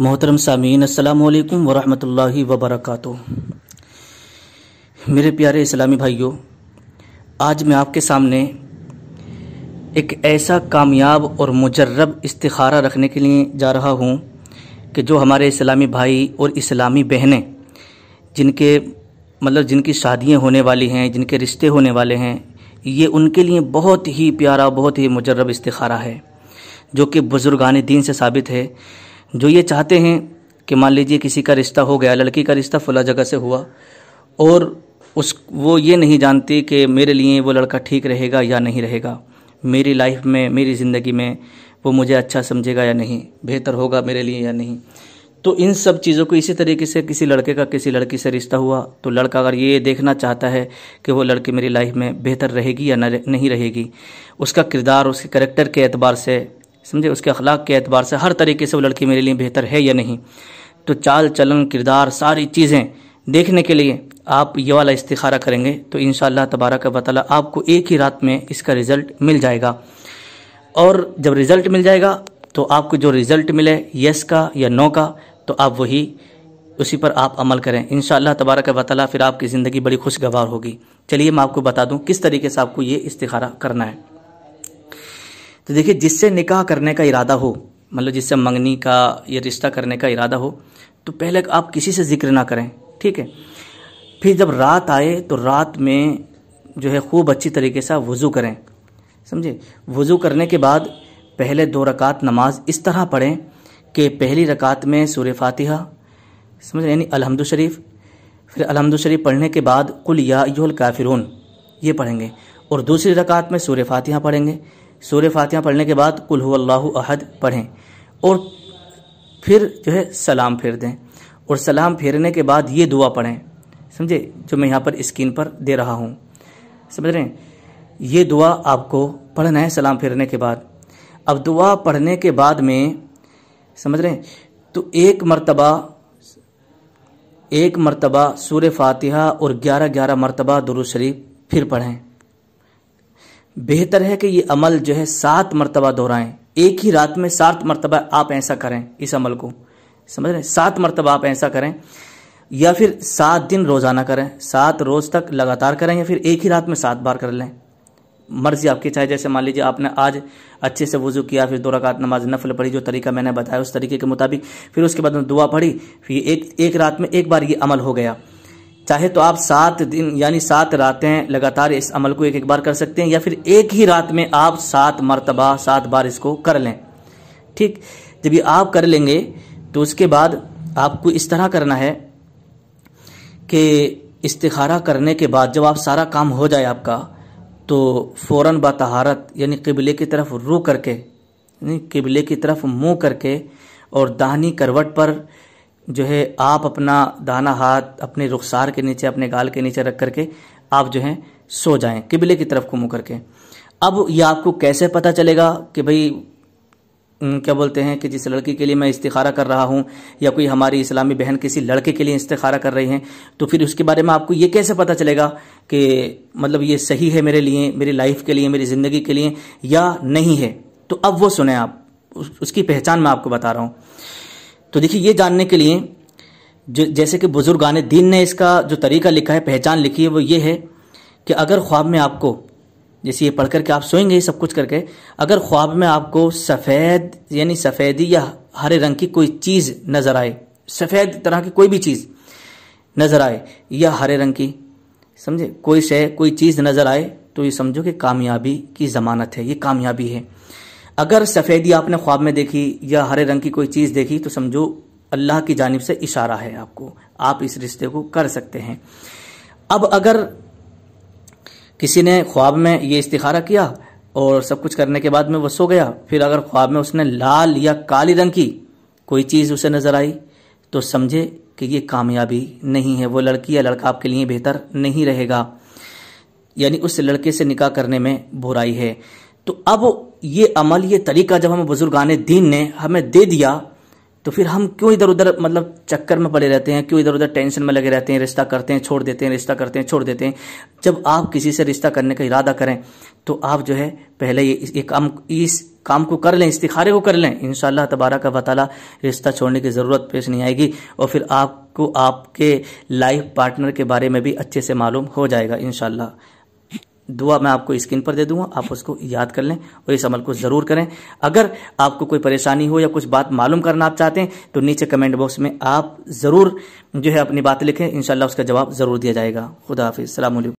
मोहतरम सामीन अल्लाम वरहि वबरकत मेरे प्यारे इस्लामी भाइयों आज मैं आपके सामने एक ऐसा कामयाब और मुजरब इस्तारा रखने के लिए जा रहा हूँ कि जो हमारे इस्लामी भाई और इस्लामी बहनें जिनके मतलब जिनकी शादियाँ होने वाली हैं जिनके रिश्ते होने वाले हैं ये उनके लिए बहुत ही प्यारा बहुत ही मुजरब इस्तारा है जो कि बुज़ुर्गान दीन से साबित है जो ये चाहते हैं कि मान लीजिए किसी का रिश्ता हो गया लड़की का रिश्ता फुला जगह से हुआ और उस वो ये नहीं जानती कि मेरे लिए वो लड़का ठीक रहेगा या नहीं रहेगा मेरी लाइफ में मेरी ज़िंदगी में वो मुझे अच्छा समझेगा या नहीं बेहतर होगा मेरे लिए या नहीं तो इन सब चीज़ों को इसी तरीके से किसी लड़के का किसी लड़की से रिश्ता हुआ तो लड़का अगर ये देखना चाहता है कि वो लड़की मेरी लाइफ में बेहतर रहेगी या नहीं रहेगी उसका किरदार उसके करेक्टर के एतबार से समझे उसके अखलाक के एतबार से हर तरीके से वो लड़की मेरे लिए बेहतर है या नहीं तो चाल चलन किरदार सारी चीज़ें देखने के लिए आप ये वाला इस्तारा करेंगे तो इन तबारक वाली आपको एक ही रात में इसका रिज़ल्ट मिल जाएगा और जब रिज़ल्ट मिल जाएगा तो आपको जो रिज़ल्ट मिले यस का या नो का तो आप वही उसी पर आप अमल करें इन तबारक वाली फिर आपकी ज़िंदगी बड़ी खुशगवार होगी चलिए मैं आपको बता दूँ किस तरीके से आपको ये इस्तारा करना है तो देखिए जिससे निकाह करने का इरादा हो मतलब जिससे मंगनी का या रिश्ता करने का इरादा हो तो पहले आप किसी से जिक्र ना करें ठीक है फिर जब रात आए तो रात में जो है खूब अच्छी तरीके से वज़ू करें समझे वज़ू करने के बाद पहले दो रकात नमाज इस तरह पढ़ें कि पहली रकात में सूर्य फातिहा समझ यानी अलहमदु शरीफ फिर अलहमदु शरीफ पढ़ने के बाद कुल या काफिरून ये पढ़ेंगे और दूसरी रकात में सूर्य फातिहा पढ़ेंगे सूर्य फातिहा पढ़ने के बाद कुल अल्लाह अहद पढ़ें और फिर जो है सलाम फेर दें और सलाम फेरने के बाद ये दुआ पढ़ें समझे जो मैं यहाँ पर स्क्रीन पर दे रहा हूँ समझ रहे हैं ये दुआ आपको पढ़ना है सलाम फेरने के बाद अब दुआ पढ़ने के बाद में समझ रहे हैं तो एक मरतबा एक मरतबा सूर्य फातिहा और ग्यारह ग्यारह मरतबा दुरुशरीफ फिर पढ़ें बेहतर है कि ये अमल जो है सात मरतबा दोहराएं एक ही रात में सात मरतबा आप ऐसा करें इस अमल को समझ रहे सात मरतबा आप ऐसा करें या फिर सात दिन रोज़ाना करें सात रोज़ तक लगातार करें या फिर एक ही रात में सात बार कर लें मर्ज़ी आपकी चाहे जैसे मान लीजिए आपने आज अच्छे से वज़ू किया फिर दो रकात नमाज नफल पढ़ी जो तरीका मैंने बताया उस तरीके के मुताबिक फिर उसके बाद दुआ पढ़ी फिर एक एक रात में एक बार ये अमल हो गया चाहे तो आप सात दिन यानी सात रातें लगातार इस अमल को एक एक बार कर सकते हैं या फिर एक ही रात में आप सात मरतबा सात बार इसको कर लें ठीक जब ये आप कर लेंगे तो उसके बाद आपको इस तरह करना है कि इस्तारा करने के बाद जब आप सारा काम हो जाए आपका तो फ़ौर बतहारत यानी किबले की तरफ रू करके यानी किबले की तरफ मुंह करके और दाहनी करवट पर जो है आप अपना दाना हाथ अपने रुखसार के नीचे अपने गाल के नीचे रख करके आप जो है सो जाएं किबले की तरफ को मुँह करके अब यह आपको कैसे पता चलेगा कि भाई क्या बोलते हैं कि जिस लड़की के लिए मैं इस्तखारा कर रहा हूँ या कोई हमारी इस्लामी बहन किसी लड़के के लिए इस्तारा कर रही हैं तो फिर उसके बारे में आपको ये कैसे पता चलेगा कि मतलब ये सही है मेरे लिए मेरी लाइफ के लिए मेरी ज़िंदगी के लिए या नहीं है तो अब वो सुने आप उसकी पहचान मैं आपको बता रहा हूँ तो देखिए ये जानने के लिए जो जैसे कि बुजुर्गान दीन ने इसका जो तरीका लिखा है पहचान लिखी है वो ये है कि अगर ख्वाब में आपको जैसे ये पढ़ करके आप सोएंगे सब कुछ करके अगर ख्वाब में आपको सफ़ेद यानी सफ़ेदी या हरे रंग की कोई चीज़ नज़र आए सफ़ेद तरह की कोई भी चीज़ नज़र आए या हरे रंग की समझे कोई शय कोई चीज़ नज़र आए तो ये समझो कि कामयाबी की ज़मानत है ये कामयाबी है अगर सफ़ेदी आपने ख्वाब में देखी या हरे रंग की कोई चीज़ देखी तो समझो अल्लाह की जानब से इशारा है आपको आप इस रिश्ते को कर सकते हैं अब अगर किसी ने ख्वाब में ये इस्तारा किया और सब कुछ करने के बाद में वह सो गया फिर अगर ख्वाब में उसने लाल या काली रंग की कोई चीज़ उसे नज़र आई तो समझे कि ये कामयाबी नहीं है वो लड़की या लड़का आपके लिए बेहतर नहीं रहेगा यानी उस लड़के से निकाह करने में बुराई है तो अब ये अमल ये तरीका जब हमें बुजुर्गान दीन ने हमें दे दिया तो फिर हम क्यों इधर उधर मतलब चक्कर में पड़े रहते हैं क्यों इधर उधर टेंशन में लगे रहते हैं रिश्ता करते हैं छोड़ देते हैं रिश्ता करते हैं छोड़ देते हैं जब आप किसी से रिश्ता करने का इरादा करें तो आप जो है पहले ये ये काम इस काम को कर लें इस्तिखारे को कर लें इनशाला तबारा का वाली रिश्ता छोड़ने की ज़रूरत पेश नहीं आएगी और फिर आपको आपके लाइफ पार्टनर के बारे में भी अच्छे से मालूम हो जाएगा इनशाला दुआ मैं आपको स्क्रीन पर दे दूंगा आप उसको याद कर लें और इस अमल को ज़रूर करें अगर आपको कोई परेशानी हो या कुछ बात मालूम करना आप चाहते हैं तो नीचे कमेंट बॉक्स में आप ज़रूर जो है अपनी बात लिखें इनशाला उसका जवाब ज़रूर दिया जाएगा खुदा हाफिज़ सलामकुम